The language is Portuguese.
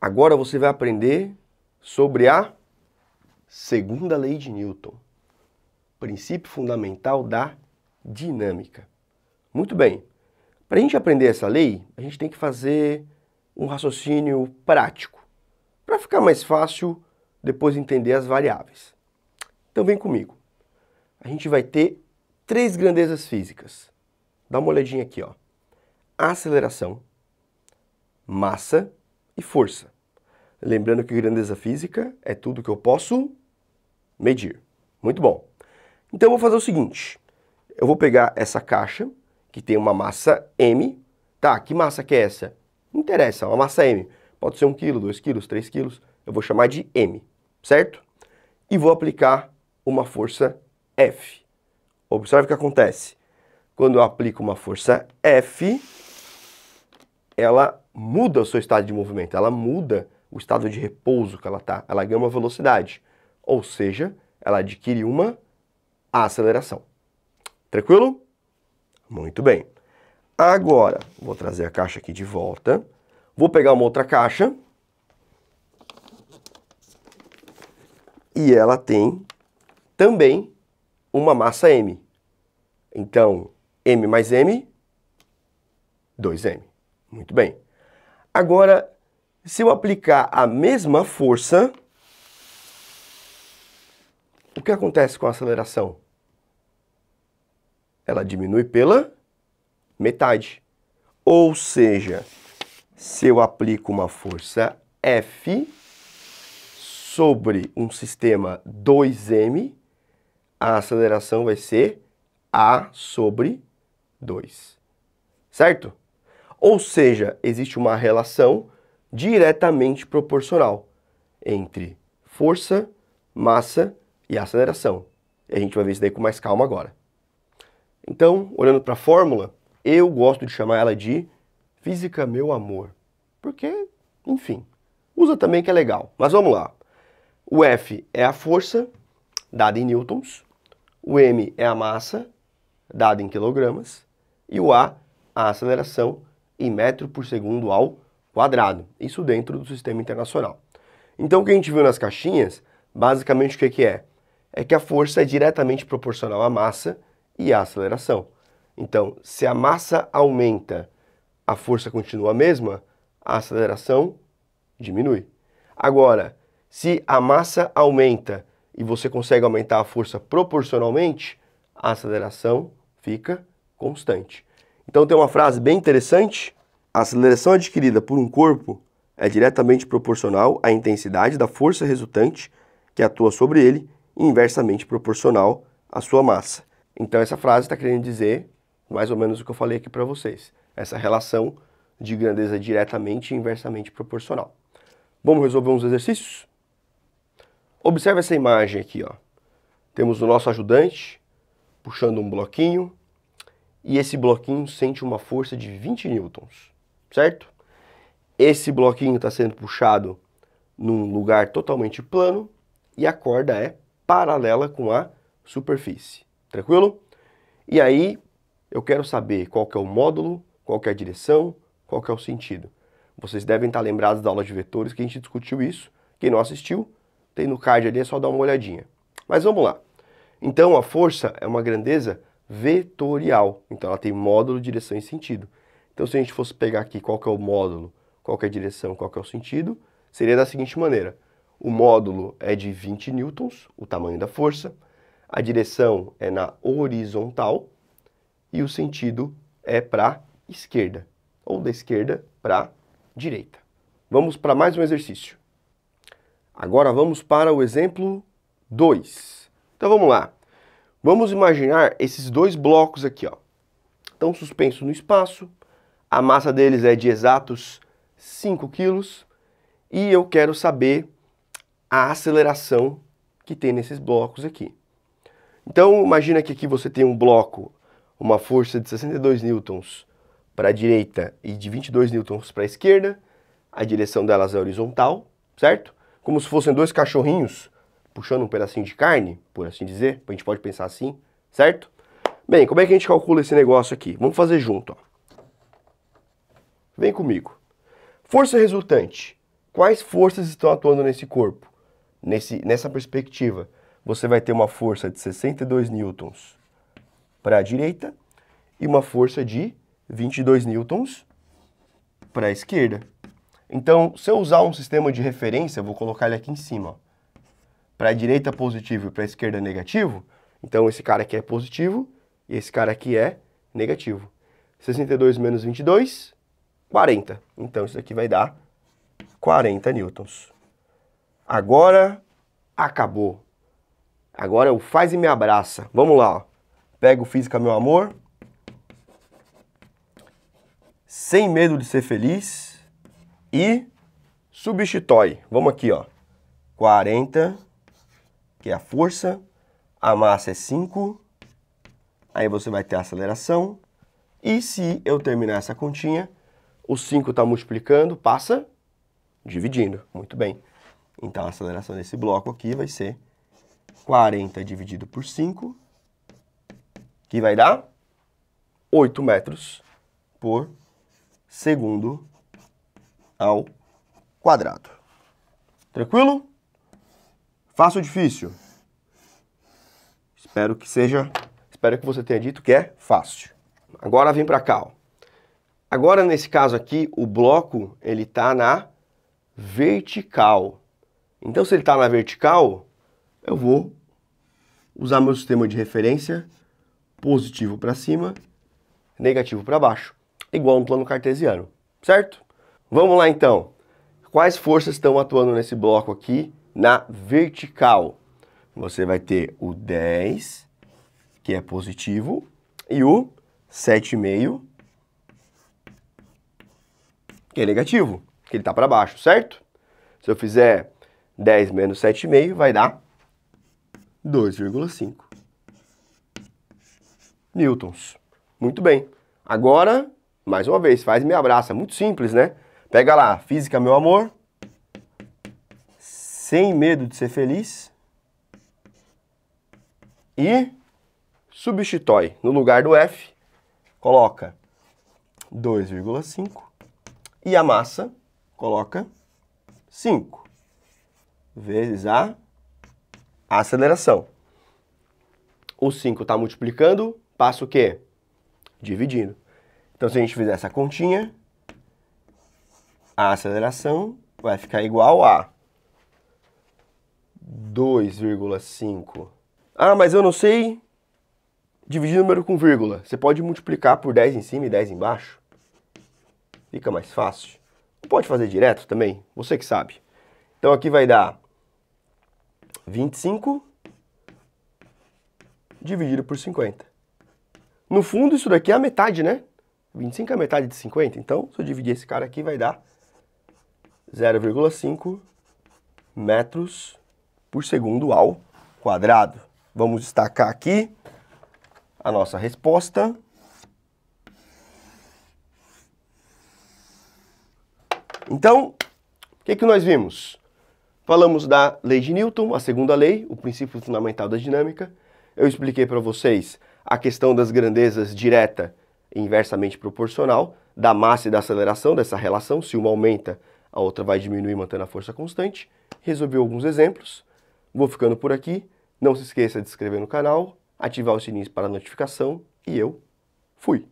Agora você vai aprender sobre a segunda lei de Newton, princípio fundamental da dinâmica. Muito bem, para a gente aprender essa lei, a gente tem que fazer um raciocínio prático, para ficar mais fácil depois entender as variáveis. Então vem comigo. A gente vai ter três grandezas físicas. Dá uma olhadinha aqui, ó. Aceleração, massa e força. Lembrando que grandeza física é tudo que eu posso medir. Muito bom. Então eu vou fazer o seguinte. Eu vou pegar essa caixa, que tem uma massa M. Tá, que massa que é essa? Não interessa, uma massa M. Pode ser 1 kg, 2 kg, 3 kg. Eu vou chamar de M, certo? E vou aplicar uma força F. Observe o que acontece. Quando eu aplico uma força F, ela muda o seu estado de movimento, ela muda o estado de repouso que ela está, ela ganha uma velocidade, ou seja, ela adquire uma aceleração. Tranquilo? Muito bem. Agora, vou trazer a caixa aqui de volta, vou pegar uma outra caixa, e ela tem também uma massa M. Então, M mais M, 2M. Muito bem. Agora, se eu aplicar a mesma força, o que acontece com a aceleração? Ela diminui pela metade. Ou seja, se eu aplico uma força F sobre um sistema 2m, a aceleração vai ser A sobre 2. Certo? Ou seja, existe uma relação diretamente proporcional entre força, massa e aceleração. E a gente vai ver isso daí com mais calma agora. Então, olhando para a fórmula, eu gosto de chamar ela de física meu amor, porque, enfim, usa também que é legal. Mas vamos lá. O F é a força, dada em newtons, o M é a massa, dada em quilogramas, e o A, a aceleração, em metro por segundo ao quadrado. Isso dentro do sistema internacional. Então, o que a gente viu nas caixinhas, basicamente o que, que é? É que a força é diretamente proporcional à massa e à aceleração. Então, se a massa aumenta, a força continua a mesma, a aceleração diminui. Agora, se a massa aumenta e você consegue aumentar a força proporcionalmente, a aceleração fica constante. Então tem uma frase bem interessante: a aceleração adquirida por um corpo é diretamente proporcional à intensidade da força resultante que atua sobre ele e inversamente proporcional à sua massa. Então essa frase está querendo dizer mais ou menos o que eu falei aqui para vocês, essa relação de grandeza diretamente e inversamente proporcional. Vamos resolver uns exercícios? Observe essa imagem aqui, ó. Temos o nosso ajudante puxando um bloquinho e esse bloquinho sente uma força de 20 newtons, certo? Esse bloquinho está sendo puxado num lugar totalmente plano e a corda é paralela com a superfície, tranquilo? E aí eu quero saber qual que é o módulo, qual que é a direção, qual que é o sentido. Vocês devem estar tá lembrados da aula de vetores que a gente discutiu isso. Quem não assistiu, tem no card ali, é só dar uma olhadinha. Mas vamos lá. Então a força é uma grandeza vetorial. Então ela tem módulo, direção e sentido. Então se a gente fosse pegar aqui qual que é o módulo, qual que é a direção, qual que é o sentido, seria da seguinte maneira. O módulo é de 20 newtons, o tamanho da força, a direção é na horizontal e o sentido é para esquerda, ou da esquerda para direita. Vamos para mais um exercício. Agora vamos para o exemplo 2. Então vamos lá. Vamos imaginar esses dois blocos aqui, ó. Estão suspensos no espaço, a massa deles é de exatos 5 kg e eu quero saber a aceleração que tem nesses blocos aqui. Então, imagina que aqui você tem um bloco, uma força de 62 newtons para a direita e de 22 newtons para a esquerda. A direção delas é horizontal, certo? Como se fossem dois cachorrinhos puxando um pedacinho de carne, por assim dizer, a gente pode pensar assim, certo? Bem, como é que a gente calcula esse negócio aqui? Vamos fazer junto, ó. Vem comigo. Força resultante. Quais forças estão atuando nesse corpo? Nesse, nessa perspectiva, você vai ter uma força de 62 newtons para a direita e uma força de 22 newtons para a esquerda. Então, se eu usar um sistema de referência, vou colocar ele aqui em cima, ó para a direita positivo e para a esquerda negativo, então esse cara aqui é positivo e esse cara aqui é negativo. 62 menos 22, 40. Então isso aqui vai dar 40 newtons. Agora acabou. Agora o faz e me abraça. Vamos lá, ó. Pego física meu amor. Sem medo de ser feliz e substitui. Vamos aqui, ó. 40 que é a força, a massa é 5, aí você vai ter a aceleração, e se eu terminar essa continha, o 5 está multiplicando, passa dividindo, muito bem. Então a aceleração desse bloco aqui vai ser 40 dividido por 5, que vai dar 8 metros por segundo ao quadrado. Tranquilo? Fácil ou difícil? Espero que seja, espero que você tenha dito que é fácil. Agora vem para cá, ó. Agora nesse caso aqui, o bloco ele está na vertical. Então se ele está na vertical, eu vou usar meu sistema de referência positivo para cima, negativo para baixo, igual no plano cartesiano, certo? Vamos lá então. Quais forças estão atuando nesse bloco aqui na vertical. Você vai ter o 10, que é positivo, e o 7,5, que é negativo, que ele está para baixo, certo? Se eu fizer 10 menos 7,5, vai dar 2,5 newtons. Muito bem. Agora, mais uma vez, faz me abraça. Muito simples, né? Pega lá, física, meu amor, sem medo de ser feliz e substitui no lugar do F, coloca 2,5 e a massa coloca 5 vezes a aceleração. O 5 está multiplicando, passa o quê? Dividindo. Então, se a gente fizer essa continha, a aceleração vai ficar igual a 2,5. Ah, mas eu não sei dividir número com vírgula. Você pode multiplicar por 10 em cima e 10 embaixo. Fica mais fácil. Pode fazer direto também, você que sabe. Então aqui vai dar 25 dividido por 50. No fundo, isso daqui é a metade, né? 25 é a metade de 50, então se eu dividir esse cara aqui vai dar 0,5 metros por segundo ao quadrado. Vamos destacar aqui a nossa resposta. Então, o que, que nós vimos? Falamos da lei de Newton, a segunda lei, o princípio fundamental da dinâmica. Eu expliquei para vocês a questão das grandezas direta e inversamente proporcional, da massa e da aceleração, dessa relação, se uma aumenta, a outra vai diminuir mantendo a força constante. Resolvi alguns exemplos. Vou ficando por aqui. Não se esqueça de se inscrever no canal, ativar o sininho para a notificação e eu fui!